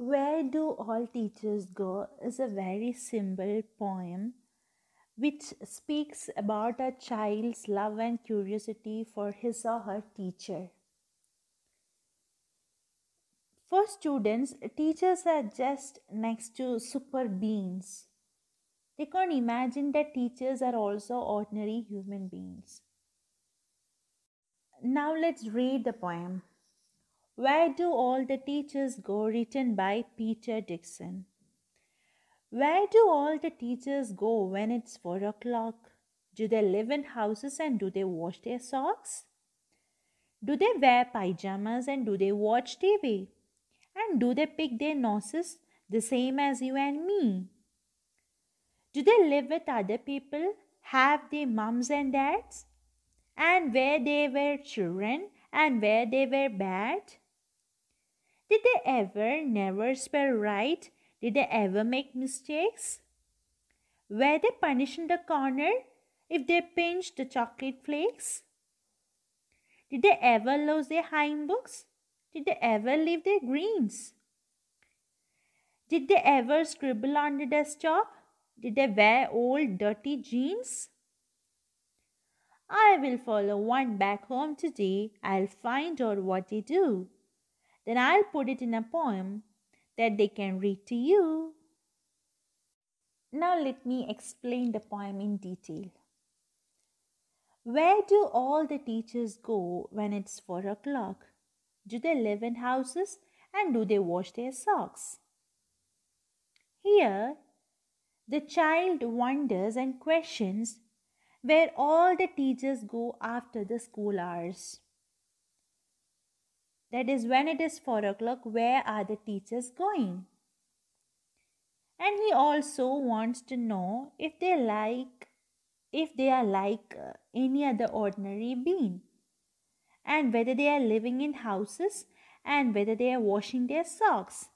Where Do All Teachers Go is a very simple poem which speaks about a child's love and curiosity for his or her teacher. For students, teachers are just next to super beings. They can't imagine that teachers are also ordinary human beings. Now let's read the poem. Where do all the teachers go? Written by Peter Dixon. Where do all the teachers go when it's four o'clock? Do they live in houses and do they wash their socks? Do they wear pyjamas and do they watch TV? And do they pick their noses the same as you and me? Do they live with other people? Have they mums and dads? And where they were children and where they were bad? Did they ever never spell right? Did they ever make mistakes? Were they punished in the corner if they pinched the chocolate flakes? Did they ever lose their books? Did they ever leave their greens? Did they ever scribble on the desktop? Did they wear old dirty jeans? I will follow one back home today. I'll find out what they do. Then I'll put it in a poem that they can read to you. Now let me explain the poem in detail. Where do all the teachers go when it's 4 o'clock? Do they live in houses and do they wash their socks? Here, the child wonders and questions where all the teachers go after the school hours. That is, when it is 4 o'clock, where are the teachers going? And he also wants to know if they like if they are like uh, any other ordinary being and whether they are living in houses and whether they are washing their socks.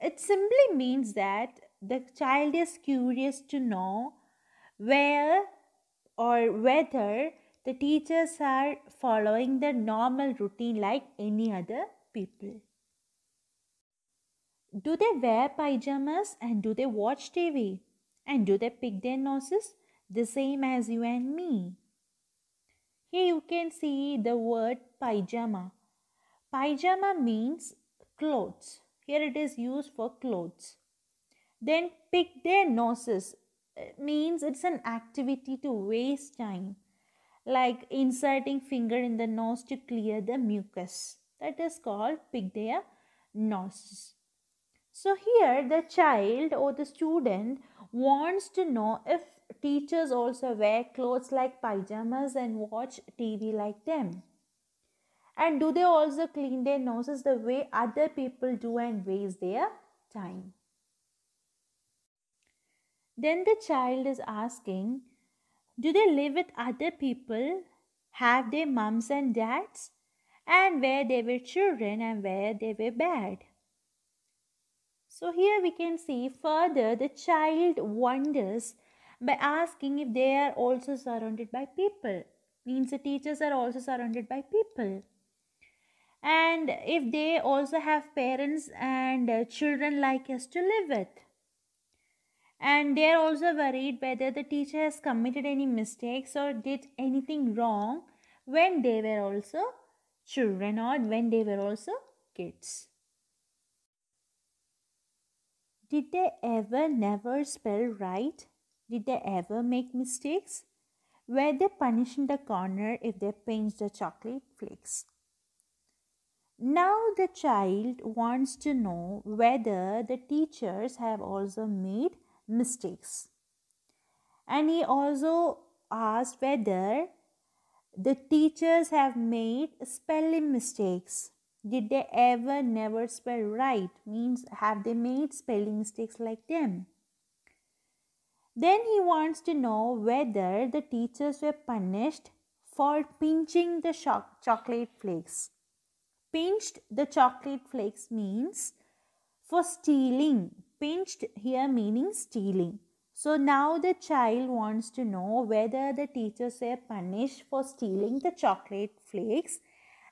It simply means that the child is curious to know where or whether the teachers are following the normal routine like any other people. Do they wear pyjamas and do they watch TV? And do they pick their noses? The same as you and me. Here you can see the word pyjama. Pyjama means clothes. Here it is used for clothes. Then pick their noses means it's an activity to waste time like inserting finger in the nose to clear the mucus. That is called pick nose. So here the child or the student wants to know if teachers also wear clothes like pajamas and watch TV like them. And do they also clean their noses the way other people do and waste their time? Then the child is asking, do they live with other people? Have they mums and dads? And where they were children and where they were bad? So here we can see further the child wonders by asking if they are also surrounded by people. Means the teachers are also surrounded by people. And if they also have parents and uh, children like us to live with and they are also worried whether the teacher has committed any mistakes or did anything wrong when they were also children or when they were also kids. Did they ever never spell right? Did they ever make mistakes? Were they punished in the corner if they pinched the chocolate flakes? Now the child wants to know whether the teachers have also made mistakes. And he also asked whether the teachers have made spelling mistakes. Did they ever never spell right? Means, have they made spelling mistakes like them? Then he wants to know whether the teachers were punished for pinching the chocolate flakes. Pinched the chocolate flakes means for stealing Pinched here meaning stealing. So now the child wants to know whether the teachers were punished for stealing the chocolate flakes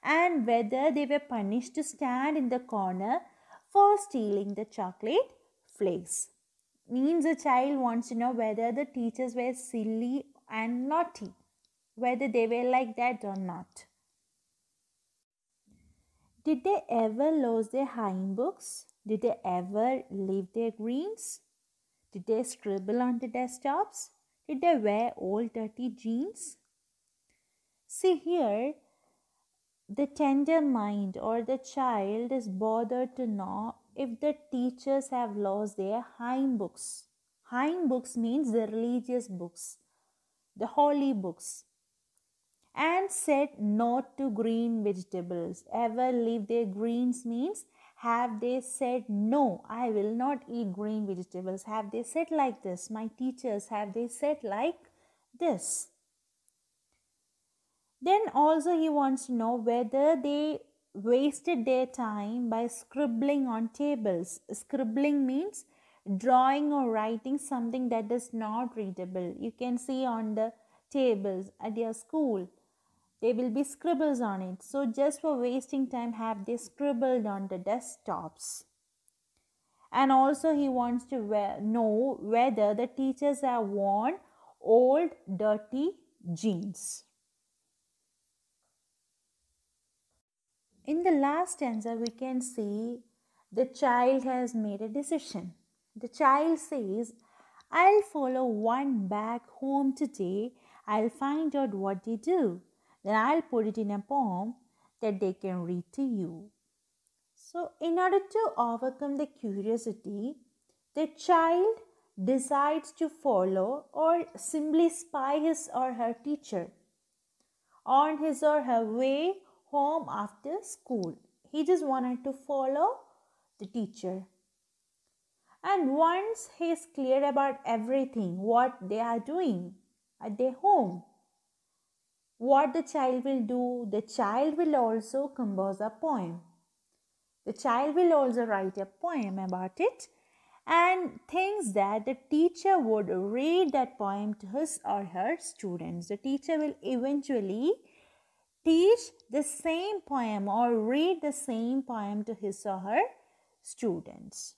and whether they were punished to stand in the corner for stealing the chocolate flakes. Means the child wants to know whether the teachers were silly and naughty, whether they were like that or not. Did they ever lose their hymn books? Did they ever leave their greens? Did they scribble on the desktops? Did they wear old dirty jeans? See here, the tender mind or the child is bothered to know if the teachers have lost their hymn books. Hymn books means the religious books, the holy books. And said not to green vegetables. Ever leave their greens means have they said, No, I will not eat green vegetables? Have they said like this? My teachers, have they said like this? Then also, he wants to know whether they wasted their time by scribbling on tables. Scribbling means drawing or writing something that is not readable. You can see on the tables at your school there will be scribbles on it so just for wasting time have they scribbled on the desktops and also he wants to we- know whether the teachers have worn old dirty jeans in the last stanza we can see the child has made a decision the child says i'll follow one back home today i'll find out what they do then I'll put it in a poem that they can read to you. So, in order to overcome the curiosity, the child decides to follow or simply spy his or her teacher on his or her way home after school. He just wanted to follow the teacher. And once he is clear about everything, what they are doing at their home, what the child will do, the child will also compose a poem. The child will also write a poem about it and thinks that the teacher would read that poem to his or her students. The teacher will eventually teach the same poem or read the same poem to his or her students.